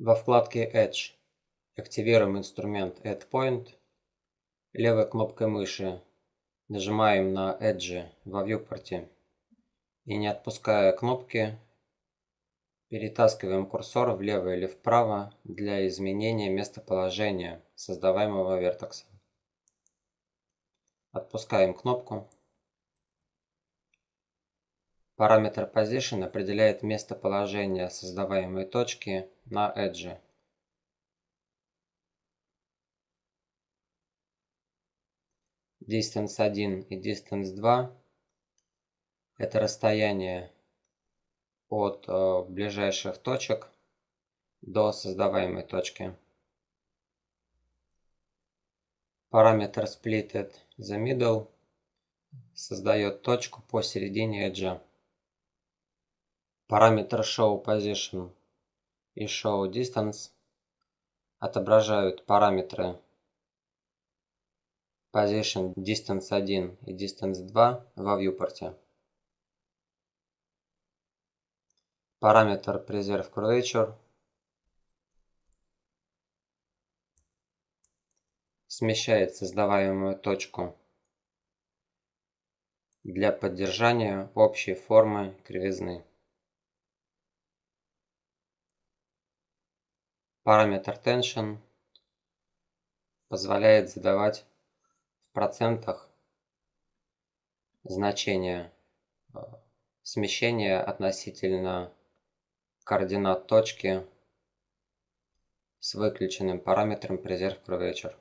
Во вкладке Edge активируем инструмент Add Point. Левой кнопкой мыши нажимаем на Edge во viewport и не отпуская кнопки перетаскиваем курсор влево или вправо для изменения местоположения создаваемого вертекса. Отпускаем кнопку. Параметр position определяет местоположение создаваемой точки на edge. Distance 1 и Distance 2 – это расстояние от э, ближайших точек до создаваемой точки. Параметр splitted the middle создает точку посередине edge. Параметр Show Position и Show Distance отображают параметры Position Distance 1 и Distance 2 во viewport. Параметр Preserve Curvature смещает создаваемую точку для поддержания общей формы кривизны. Параметр tension позволяет задавать в процентах значение э, смещения относительно координат точки с выключенным параметром preserve curvature.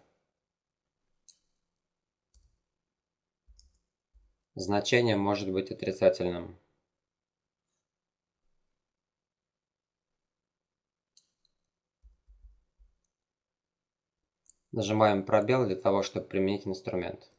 Значение может быть отрицательным. Нажимаем пробел для того, чтобы применить инструмент.